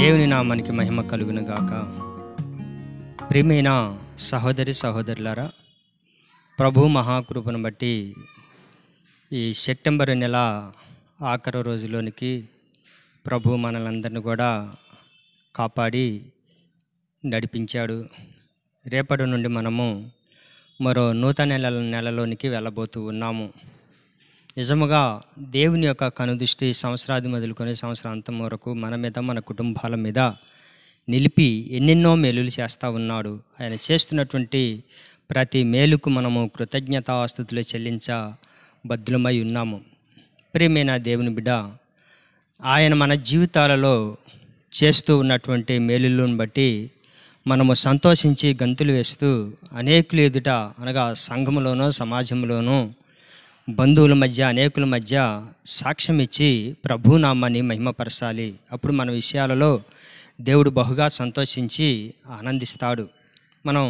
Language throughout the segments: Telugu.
దేవుని నామానికి మహిమ కలుగును గాక ప్రియమైన సహోదరి సహోదరులారా ప్రభు మహాకృపను బట్టి ఈ సెప్టెంబర్ నెల ఆఖరు రోజులోనికి ప్రభు మనలందరిని కూడా కాపాడి నడిపించాడు రేపటి నుండి మనము మరో నూతన నెల నెలలోనికి వెళ్ళబోతూ ఉన్నాము నిజముగా దేవుని యొక్క కనుదృష్టి సంవత్సరాది మొదలుకొని సంవత్సరాంతం వరకు మన మీద మన కుటుంబాల మీద నిలిపి ఎన్నెన్నో మేలులు చేస్తూ ఉన్నాడు ఆయన చేస్తున్నటువంటి ప్రతి మేలుకు మనము కృతజ్ఞతాస్తుతులు చెల్లించ బద్దులమై ఉన్నాము ప్రియమైన దేవుని బిడ్డ ఆయన మన జీవితాలలో చేస్తూ ఉన్నటువంటి మేలులను బట్టి మనము సంతోషించి గంతులు వేస్తూ అనేకులు ఎదుట అనగా సంఘంలోనూ సమాజంలోనూ బంధువుల మధ్య అనేకుల మధ్య సాక్ష్యం ఇచ్చి ప్రభునామాన్ని మహిమపరచాలి అప్పుడు మన విషయాలలో దేవుడు బహుగా సంతోషించి ఆనందిస్తాడు మనం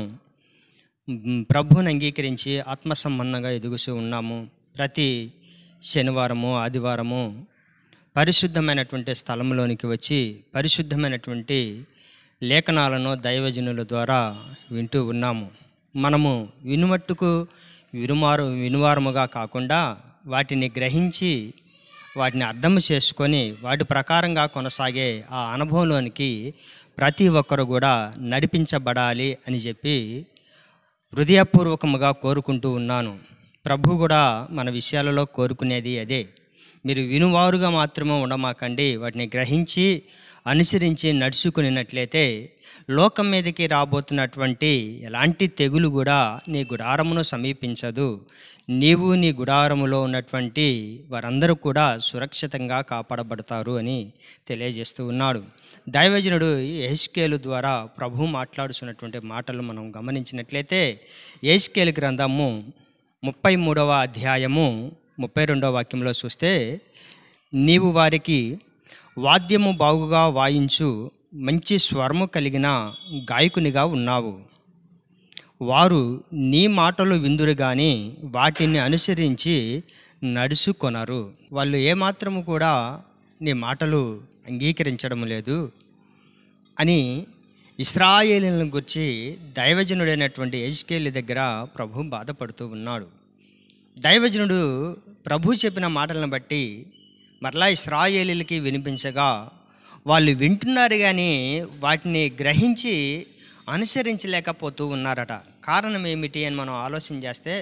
ప్రభువుని అంగీకరించి ఆత్మ సంబంధంగా ఎదుగుతూ ఉన్నాము ప్రతి శనివారము ఆదివారము పరిశుద్ధమైనటువంటి స్థలంలోనికి వచ్చి పరిశుద్ధమైనటువంటి లేఖనాలను దైవజనుల ద్వారా వింటూ ఉన్నాము మనము వినుమట్టుకు విరుమారు వినువారముగా కాకుండా వాటిని గ్రహించి వాటిని అర్థం చేసుకొని వాటి ప్రకారంగా కొనసాగే ఆ అనుభవంలోనికి ప్రతి ఒక్కరు కూడా నడిపించబడాలి అని చెప్పి హృదయపూర్వకముగా కోరుకుంటూ ఉన్నాను ప్రభు కూడా మన విషయాలలో కోరుకునేది అదే మీరు వినువారుగా మాత్రమే ఉండమాకండి వాటిని గ్రహించి అనుసరించి నడుచుకునినట్లయితే లోకం మీదకి రాబోతున్నటువంటి ఎలాంటి తెగులు కూడా నీ గుడారమును సమీపించదు నీవు నీ గుడారములో ఉన్నటువంటి వారందరూ కూడా సురక్షితంగా కాపాడబడతారు అని తెలియజేస్తూ ఉన్నాడు దైవజనుడు ఏస్కేలు ద్వారా ప్రభు మాట్లాడుతున్నటువంటి మాటలు మనం గమనించినట్లయితే ఏస్కేలు గ్రంథము ముప్పై మూడవ అధ్యాయము ముప్పై రెండవ వాక్యంలో చూస్తే నీవు వారికి వాద్యము బాగుగా వాయించు మంచి స్వరము కలిగిన గాయకునిగా ఉన్నావు వారు నీ మాటలు విందురు కానీ వాటిని అనుసరించి నడుచుకొనరు వాళ్ళు ఏమాత్రము కూడా నీ మాటలు అంగీకరించడం లేదు అని ఇస్రాయేలీలను గురించి దైవజనుడైనటువంటి యజ్కేలి దగ్గర ప్రభు బాధపడుతూ ఉన్నాడు దైవజనుడు ప్రభు చెప్పిన మాటలను బట్టి మరలా ఇస్రాయేలీలకి వినిపించగా వాళ్ళు వింటున్నారు కానీ వాటిని గ్రహించి అనుసరించలేకపోతూ ఉన్నారట కారణం ఏమిటి అని మనం ఆలోచన చేస్తే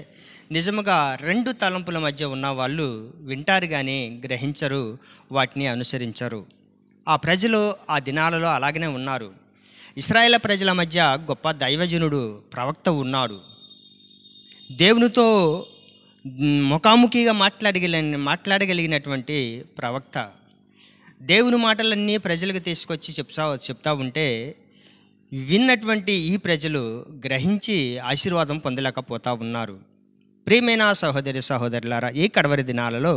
నిజముగా రెండు తలంపుల మధ్య ఉన్న వాళ్ళు వింటారు కానీ గ్రహించరు వాటిని అనుసరించరు ఆ ప్రజలు ఆ దినాలలో అలాగనే ఉన్నారు ఇస్రాయేల్ ప్రజల మధ్య గొప్ప దైవజనుడు ప్రవక్త ఉన్నాడు దేవునితో ముఖాముఖిగా మాట్లాడగల మాట్లాడగలిగినటువంటి ప్రవక్త దేవుని మాటలన్నీ ప్రజలకు తీసుకొచ్చి చెప్తా చెప్తా ఉంటే విన్నటువంటి ఈ ప్రజలు గ్రహించి ఆశీర్వాదం పొందలేకపోతూ ఉన్నారు ప్రియమైన సహోదరి సహోదరులారా ఈ కడవరి దినాలలో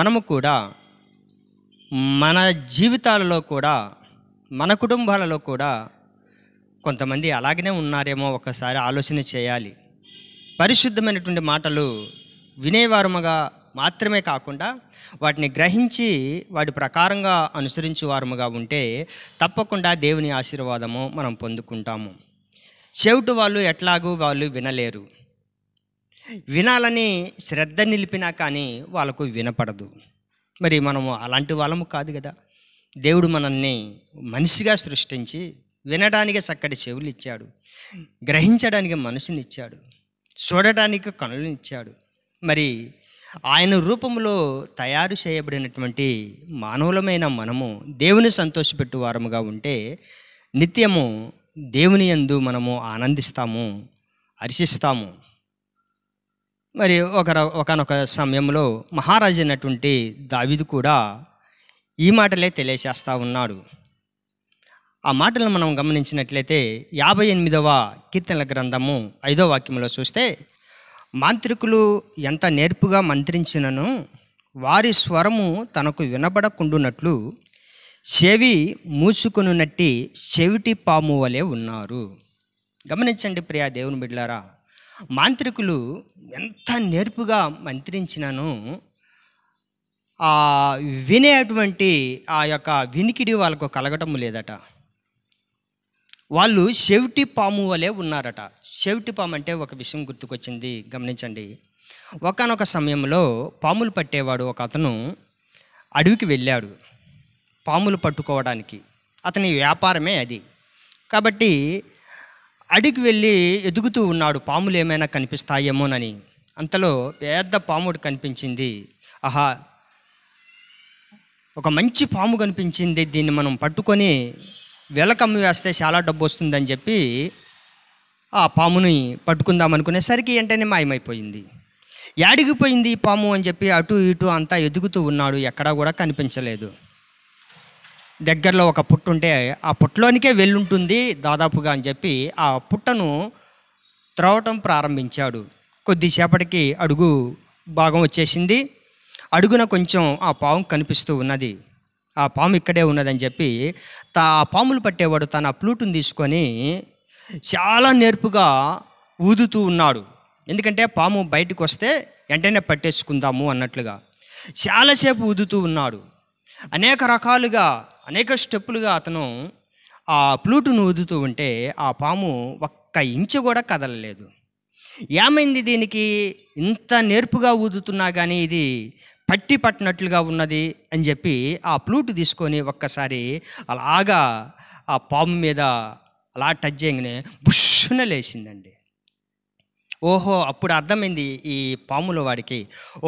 మనము కూడా మన జీవితాలలో కూడా మన కుటుంబాలలో కూడా కొంతమంది అలాగనే ఉన్నారేమో ఒకసారి ఆలోచన చేయాలి పరిశుద్ధమైనటువంటి మాటలు వినేవారముగా మాత్రమే కాకుండా వాటిని గ్రహించి వాటి ప్రకారంగా అనుసరించేవారముగా ఉంటే తప్పకుండా దేవుని ఆశీర్వాదము మనం పొందుకుంటాము చెవిటి వాళ్ళు ఎట్లాగూ వాళ్ళు వినలేరు వినాలని శ్రద్ధ నిలిపినా కానీ వాళ్ళకు వినపడదు మరి మనము అలాంటి వాళ్ళము కాదు కదా దేవుడు మనల్ని మనిషిగా సృష్టించి వినడానికి చక్కటి చెవులు ఇచ్చాడు గ్రహించడానికి మనసునిచ్చాడు చూడడానికి కనులు ఇచ్చాడు మరి ఆయన రూపంలో తయారు చేయబడినటువంటి మానవులమైన మనము దేవుని సంతోషపెట్టు వారముగా ఉంటే నిత్యము దేవుని యందు మనము ఆనందిస్తాము హర్షిస్తాము మరి ఒక ఒకనొక సమయంలో మహారాజు అయినటువంటి దావిదు కూడా ఈ మాటలే తెలియచేస్తూ ఉన్నాడు ఆ మాటలను మనం గమనించినట్లయితే యాభై ఎనిమిదవ కీర్తనల గ్రంథము ఐదో వాక్యంలో చూస్తే మాంత్రికులు ఎంత నేర్పుగా మంత్రించినను వారి స్వరము తనకు వినబడకుండునట్లు చెవి మూసుకునున్నట్టి చెవిటి పాము వలె ఉన్నారు గమనించండి ప్రియా దేవుని బిడ్డారా మాంత్రికులు ఎంత నేర్పుగా మంత్రించినను వినేటువంటి ఆ యొక్క వినికిడి వాళ్ళకు కలగటం లేదట వాళ్ళు చెవిటి పాము వలె ఉన్నారట చెవిటి పాము అంటే ఒక విషయం గుర్తుకొచ్చింది గమనించండి ఒకనొక సమయంలో పాములు పట్టేవాడు ఒక అతను అడవికి వెళ్ళాడు పాములు పట్టుకోవడానికి అతని వ్యాపారమే అది కాబట్టి అడవికి వెళ్ళి ఎదుగుతూ ఉన్నాడు పాములు ఏమైనా కనిపిస్తాయేమోనని అంతలో పెద్ద పాముడు కనిపించింది ఆహా ఒక మంచి పాము కనిపించింది దీన్ని మనం పట్టుకొని వెలకమ్మి వేస్తే చాలా డబ్బు వస్తుందని చెప్పి ఆ పాముని పట్టుకుందాం అనుకునేసరికి ఏంటనే మాయమైపోయింది యాడిగిపోయింది ఈ పాము అని చెప్పి అటు ఇటు అంతా ఎదుగుతూ ఉన్నాడు ఎక్కడా కూడా కనిపించలేదు దగ్గరలో ఒక పుట్టు ఉంటే ఆ పుట్టలోనికే వెళ్ళుంటుంది దాదాపుగా అని చెప్పి ఆ పుట్టను త్రవటం ప్రారంభించాడు కొద్దిసేపటికి అడుగు భాగం వచ్చేసింది అడుగున కొంచెం ఆ పాము కనిపిస్తూ ఉన్నది ఆ పాము ఇక్కడే ఉన్నదని చెప్పి తా ఆ పాములు పట్టేవాడు తన ప్లూటును తీసుకొని చాలా నేర్పుగా ఊదుతూ ఉన్నాడు ఎందుకంటే పాము బయటకు వస్తే వెంటనే పట్టేసుకుందాము అన్నట్లుగా చాలాసేపు ఊదుతూ ఉన్నాడు అనేక రకాలుగా అనేక స్టెప్పులుగా అతను ఆ ప్లూటును ఊదుతూ ఉంటే ఆ పాము ఒక్క ఇంచు కూడా కదలలేదు ఏమైంది దీనికి ఇంత నేర్పుగా ఊదుతున్నా కానీ ఇది పట్టి పట్టినట్లుగా ఉన్నది అని చెప్పి ఆ ప్లూట్ తీసుకొని ఒక్కసారి అలాగా ఆ పాము మీద అలా టచ్ చేయగానే బుష్న లేచిందండి ఓహో అప్పుడు అర్థమైంది ఈ పాముల వాడికి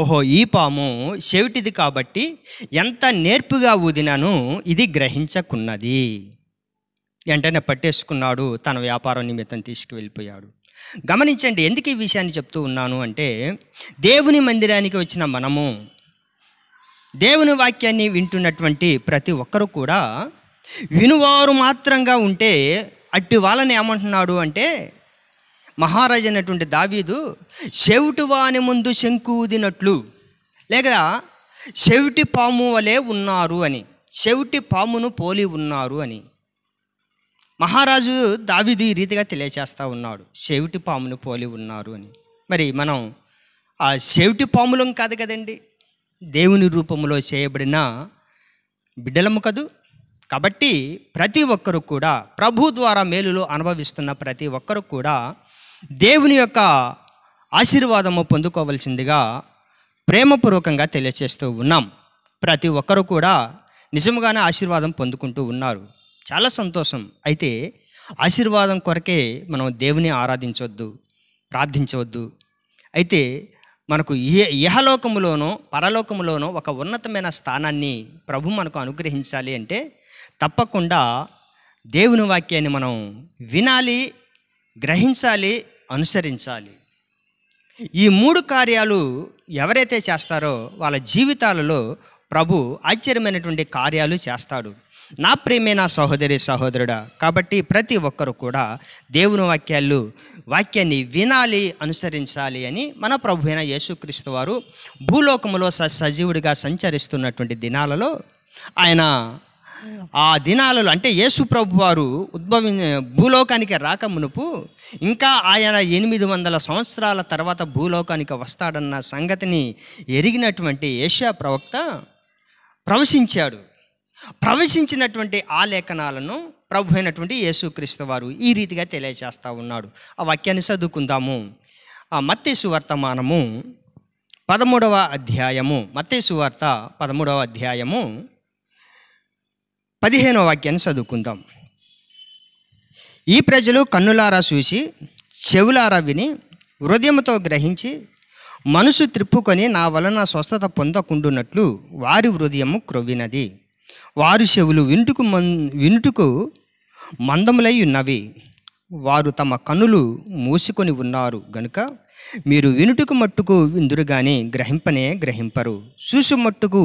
ఓహో ఈ పాము చెవిటిది కాబట్టి ఎంత నేర్పుగా ఊదినాను ఇది గ్రహించకున్నది వెంటనే పట్టేసుకున్నాడు తన వ్యాపారం నిమిత్తం తీసుకువెళ్ళిపోయాడు గమనించండి ఎందుకు ఈ విషయాన్ని చెప్తూ ఉన్నాను అంటే దేవుని మందిరానికి వచ్చిన మనము దేవుని వాక్యాన్ని వింటున్నటువంటి ప్రతి ఒక్కరు కూడా వినువారు మాత్రంగా ఉంటే అట్టి వాళ్ళని ఏమంటున్నాడు అంటే మహారాజు అయినటువంటి దావీదు చెవిటి వాని ముందు ఊదినట్లు లేక చెవిటి పాము వలె ఉన్నారు అని చెవిటి పామును పోలి ఉన్నారు అని మహారాజు దావీదు ఈ రీతిగా తెలియచేస్తూ ఉన్నాడు చెవిటి పామును పోలి ఉన్నారు అని మరి మనం ఆ చెవిటి పాములం కాదు కదండి దేవుని రూపంలో చేయబడిన బిడ్డలము కదూ కాబట్టి ప్రతి ఒక్కరు కూడా ప్రభు ద్వారా మేలులో అనుభవిస్తున్న ప్రతి ఒక్కరు కూడా దేవుని యొక్క ఆశీర్వాదము పొందుకోవలసిందిగా ప్రేమపూర్వకంగా తెలియచేస్తూ ఉన్నాం ప్రతి ఒక్కరు కూడా నిజముగానే ఆశీర్వాదం పొందుకుంటూ ఉన్నారు చాలా సంతోషం అయితే ఆశీర్వాదం కొరకే మనం దేవుని ఆరాధించవద్దు ప్రార్థించవద్దు అయితే మనకు ఏ ఇహలోకములోనో పరలోకములోనో ఒక ఉన్నతమైన స్థానాన్ని ప్రభు మనకు అనుగ్రహించాలి అంటే తప్పకుండా దేవుని వాక్యాన్ని మనం వినాలి గ్రహించాలి అనుసరించాలి ఈ మూడు కార్యాలు ఎవరైతే చేస్తారో వాళ్ళ జీవితాలలో ప్రభు ఆశ్చర్యమైనటువంటి కార్యాలు చేస్తాడు నా ప్రేమే నా సహోదరి సహోదరుడా కాబట్టి ప్రతి ఒక్కరు కూడా దేవుని వాక్యాలు వాక్యాన్ని వినాలి అనుసరించాలి అని మన ప్రభు అయిన యేసుక్రీస్తు వారు భూలోకములో సజీవుడిగా సంచరిస్తున్నటువంటి దినాలలో ఆయన ఆ దినాలలో అంటే యేసు ప్రభు వారు ఉద్భవి భూలోకానికి రాక మునుపు ఇంకా ఆయన ఎనిమిది వందల సంవత్సరాల తర్వాత భూలోకానికి వస్తాడన్న సంగతిని ఎరిగినటువంటి ఏషియా ప్రవక్త ప్రవశించాడు ప్రవేశించినటువంటి ఆ లేఖనాలను ప్రభు అయినటువంటి యేసుక్రీస్తు వారు ఈ రీతిగా తెలియజేస్తూ ఉన్నాడు ఆ వాక్యాన్ని చదువుకుందాము ఆ మత్తేసు వర్తమానము పదమూడవ అధ్యాయము మత్తేసు వార్త పదమూడవ అధ్యాయము పదిహేనవ వాక్యాన్ని చదువుకుందాం ఈ ప్రజలు కన్నులారా చూసి చెవులారా విని హృదయముతో గ్రహించి మనసు త్రిప్పుకొని నా వలన స్వస్థత పొందకుండునట్లు వారి హృదయము క్రొవ్వినది వారి చెవులు వింటుకు మన్ వింటుకు మందములై ఉన్నవి వారు తమ కన్నులు మూసుకొని ఉన్నారు గనుక మీరు వినుటకు మట్టుకు విందురు కానీ గ్రహింపనే గ్రహింపరు చూసు మట్టుకు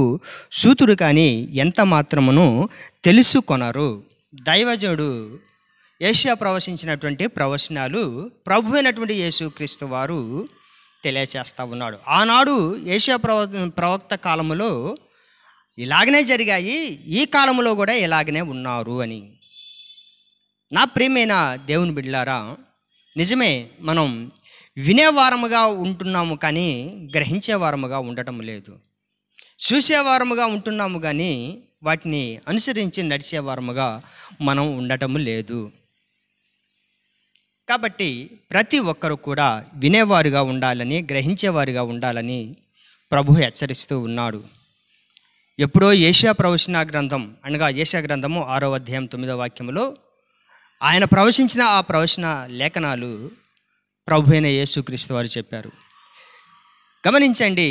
సూతురు కానీ ఎంత మాత్రమును తెలుసుకొనరు దైవజుడు ఏషియా ప్రవశించినటువంటి ప్రవచనాలు ప్రభు అయినటువంటి యేసుక్రీస్తు వారు తెలియచేస్తూ ఉన్నాడు ఆనాడు ఏషియా ప్రవ ప్రవక్త కాలంలో ఇలాగనే జరిగాయి ఈ కాలంలో కూడా ఇలాగనే ఉన్నారు అని నా ప్రియమైన దేవుని బిడ్డారా నిజమే మనం వినేవారముగా ఉంటున్నాము కానీ గ్రహించేవారముగా ఉండటం లేదు చూసేవారముగా ఉంటున్నాము కానీ వాటిని అనుసరించి నడిచేవారముగా మనం ఉండటం లేదు కాబట్టి ప్రతి ఒక్కరు కూడా వినేవారుగా ఉండాలని గ్రహించేవారుగా ఉండాలని ప్రభు హెచ్చరిస్తూ ఉన్నాడు ఎప్పుడో ఏషియా ప్రవచన గ్రంథం అనగా ఏషియా గ్రంథము ఆరో అధ్యాయం తొమ్మిదో వాక్యంలో ఆయన ప్రవచించిన ఆ ప్రవచన లేఖనాలు ప్రభు అయిన యేసుక్రీస్తు వారు చెప్పారు గమనించండి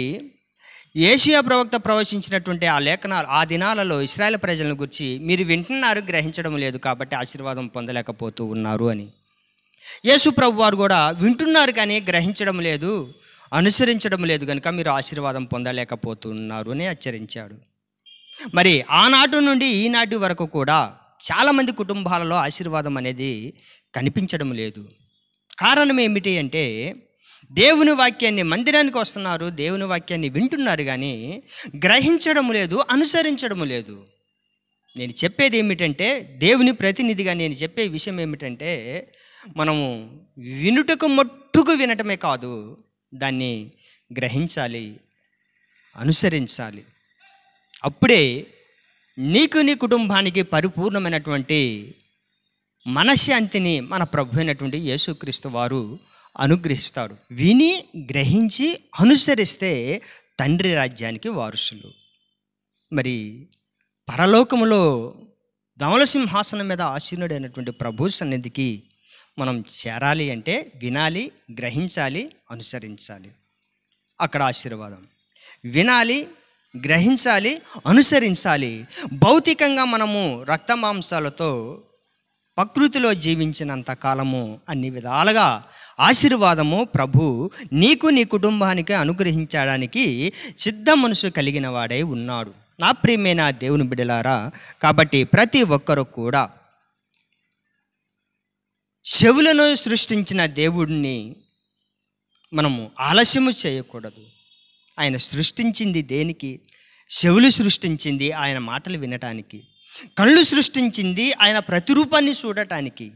ఏషియా ప్రవక్త ప్రవచించినటువంటి ఆ లేఖనాలు ఆ దినాలలో ఇస్రాయల్ ప్రజలను గురించి మీరు వింటున్నారు గ్రహించడం లేదు కాబట్టి ఆశీర్వాదం పొందలేకపోతూ ఉన్నారు అని యేసు ప్రభు వారు కూడా వింటున్నారు కానీ గ్రహించడం లేదు అనుసరించడం లేదు కనుక మీరు ఆశీర్వాదం పొందలేకపోతున్నారు అని హెచ్చరించాడు మరి ఆనాటి నుండి ఈనాటి వరకు కూడా చాలామంది కుటుంబాలలో ఆశీర్వాదం అనేది కనిపించడం లేదు కారణం ఏమిటి అంటే దేవుని వాక్యాన్ని మందిరానికి వస్తున్నారు దేవుని వాక్యాన్ని వింటున్నారు కానీ గ్రహించడం లేదు అనుసరించడం లేదు నేను చెప్పేది ఏమిటంటే దేవుని ప్రతినిధిగా నేను చెప్పే విషయం ఏమిటంటే మనము వినుటకు మట్టుకు వినటమే కాదు దాన్ని గ్రహించాలి అనుసరించాలి అప్పుడే నీకు నీ కుటుంబానికి పరిపూర్ణమైనటువంటి మనశ్శాంతిని మన ప్రభు అయినటువంటి యేసుక్రీస్తు వారు అనుగ్రహిస్తారు విని గ్రహించి అనుసరిస్తే తండ్రి రాజ్యానికి వారసులు మరి పరలోకములో ధవలసింహాసనం మీద ఆశీనుడైనటువంటి ప్రభు సన్నిధికి మనం చేరాలి అంటే వినాలి గ్రహించాలి అనుసరించాలి అక్కడ ఆశీర్వాదం వినాలి గ్రహించాలి అనుసరించాలి భౌతికంగా మనము రక్త మాంసాలతో ప్రకృతిలో జీవించినంత కాలము అన్ని విధాలుగా ఆశీర్వాదము ప్రభు నీకు నీ కుటుంబానికి అనుగ్రహించడానికి సిద్ధ మనసు కలిగిన వాడై ఉన్నాడు నా ప్రియమైన దేవుని బిడలారా కాబట్టి ప్రతి ఒక్కరు కూడా చెవులను సృష్టించిన దేవుడిని మనము ఆలస్యము చేయకూడదు ఆయన సృష్టించింది దేనికి చెవులు సృష్టించింది ఆయన మాటలు వినటానికి కళ్ళు సృష్టించింది ఆయన ప్రతిరూపాన్ని చూడటానికి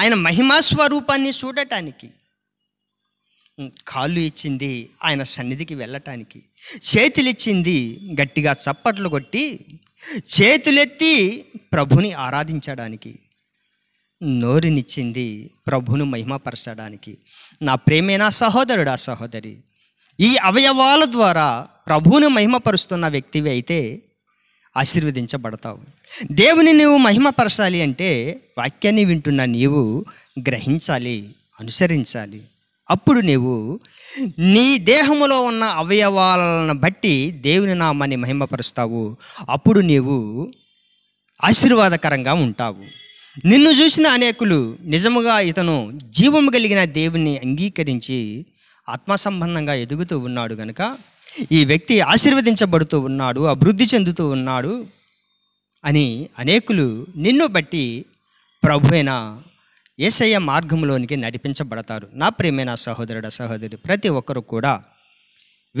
ఆయన మహిమా స్వరూపాన్ని చూడటానికి కాళ్ళు ఇచ్చింది ఆయన సన్నిధికి వెళ్ళటానికి చేతులు ఇచ్చింది గట్టిగా చప్పట్లు కొట్టి చేతులెత్తి ప్రభుని ఆరాధించడానికి నోరునిచ్చింది ప్రభును మహిమపరచడానికి నా ప్రేమేనా సహోదరుడా సహోదరి ఈ అవయవాల ద్వారా ప్రభువుని మహిమపరుస్తున్న వ్యక్తివి అయితే ఆశీర్వదించబడతావు దేవుని నీవు మహిమపరచాలి అంటే వాక్యాన్ని వింటున్న నీవు గ్రహించాలి అనుసరించాలి అప్పుడు నీవు నీ దేహములో ఉన్న అవయవాలను బట్టి దేవుని నామాన్ని మహిమపరుస్తావు అప్పుడు నీవు ఆశీర్వాదకరంగా ఉంటావు నిన్ను చూసిన అనేకులు నిజముగా ఇతను జీవము కలిగిన దేవుని అంగీకరించి ఆత్మ సంబంధంగా ఎదుగుతూ ఉన్నాడు గనక ఈ వ్యక్తి ఆశీర్వదించబడుతూ ఉన్నాడు అభివృద్ధి చెందుతూ ఉన్నాడు అని అనేకులు నిన్ను బట్టి ప్రభువైన ఏసయ్య మార్గంలోనికి నడిపించబడతారు నా ప్రేమైన సహోదరుడ సహోదరి ప్రతి ఒక్కరు కూడా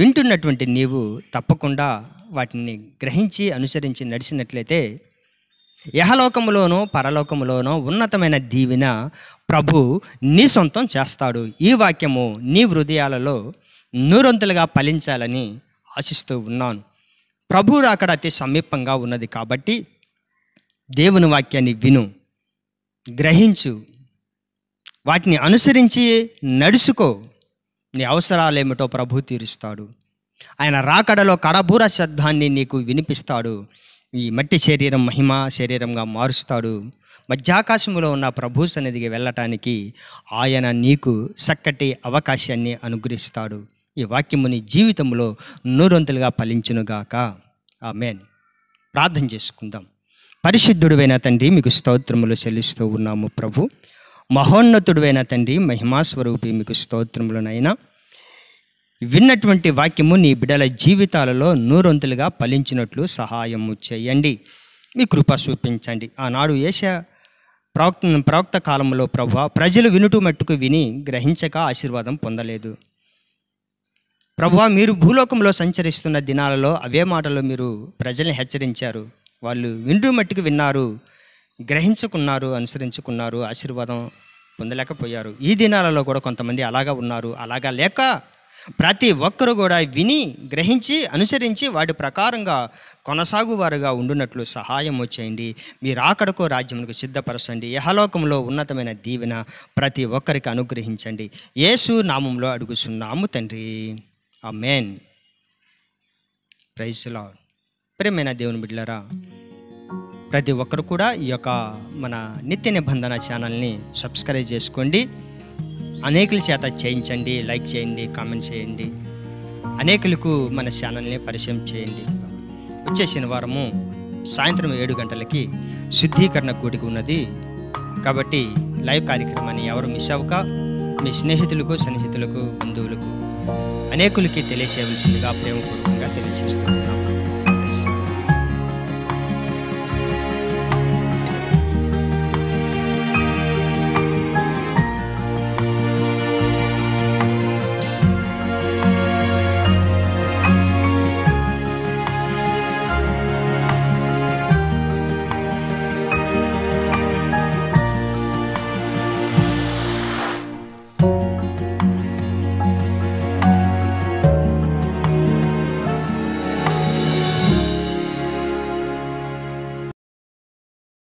వింటున్నటువంటి నీవు తప్పకుండా వాటిని గ్రహించి అనుసరించి నడిచినట్లయితే యహలోకములోనో పరలోకములోనో ఉన్నతమైన దీవిన ప్రభు నీ సొంతం చేస్తాడు ఈ వాక్యము నీ హృదయాలలో నూరొంతులుగా ఫలించాలని ఆశిస్తూ ఉన్నాను ప్రభు రాకడ అతి సమీపంగా ఉన్నది కాబట్టి దేవుని వాక్యాన్ని విను గ్రహించు వాటిని అనుసరించి నడుచుకో నీ అవసరాలు ఏమిటో ప్రభు తీరుస్తాడు ఆయన రాకడలో కడబూర శబ్దాన్ని నీకు వినిపిస్తాడు ఈ మట్టి శరీరం మహిమ శరీరంగా మారుస్తాడు మధ్యాకాశంలో ఉన్న ప్రభు సన్నిధికి వెళ్ళటానికి ఆయన నీకు చక్కటి అవకాశాన్ని అనుగ్రహిస్తాడు ఈ వాక్యము నీ జీవితంలో నూరొంతులుగా ఫలించునుగాక ఆ మేన్ ప్రార్థన చేసుకుందాం పరిశుద్ధుడువైన తండ్రి మీకు స్తోత్రములు చెల్లిస్తూ ఉన్నాము ప్రభు మహోన్నతుడువైన తండ్రి మహిమాస్వరూపి మీకు స్తోత్రములనైనా విన్నటువంటి వాక్యము నీ బిడల జీవితాలలో నూరొంతులుగా ఫలించినట్లు సహాయము చేయండి మీ కృప చూపించండి ఆనాడు ఏష ప్రవక్త ప్రవక్త కాలంలో ప్రభు ప్రజలు వినుటూ మట్టుకు విని గ్రహించక ఆశీర్వాదం పొందలేదు ప్రభు మీరు భూలోకంలో సంచరిస్తున్న దినాలలో అవే మాటలు మీరు ప్రజల్ని హెచ్చరించారు వాళ్ళు వింటూ మట్టుకు విన్నారు గ్రహించుకున్నారు అనుసరించుకున్నారు ఆశీర్వాదం పొందలేకపోయారు ఈ దినాలలో కూడా కొంతమంది అలాగా ఉన్నారు అలాగా లేక ప్రతి ఒక్కరు కూడా విని గ్రహించి అనుసరించి వాటి ప్రకారంగా కొనసాగువారుగా ఉండునట్లు సహాయం వచ్చేయండి మీరు ఆకడకో రాజ్యములకు సిద్ధపరచండి యహలోకంలో ఉన్నతమైన దీవెన ప్రతి ఒక్కరికి అనుగ్రహించండి యేసు నామంలో అడుగుచున్నాము తండ్రి ఆ మేన్ ప్రైజ్లా ప్రేమైన దేవుని బిడ్డరా ప్రతి ఒక్కరు కూడా ఈ యొక్క మన నిత్య నిబంధన ఛానల్ని సబ్స్క్రైబ్ చేసుకోండి అనేకుల చేత చేయించండి లైక్ చేయండి కామెంట్ చేయండి అనేకులకు మన ఛానల్ని పరిచయం చేయండి వచ్చే శనివారము సాయంత్రం ఏడు గంటలకి శుద్ధీకరణ కూడిక ఉన్నది కాబట్టి లైవ్ కార్యక్రమాన్ని ఎవరు మిస్ అవ్వక మీ స్నేహితులకు సన్నిహితులకు బంధువులకు అనేకులకి తెలియచేయవలసిందిగా ప్రేమపూర్వకంగా తెలియజేస్తున్నాం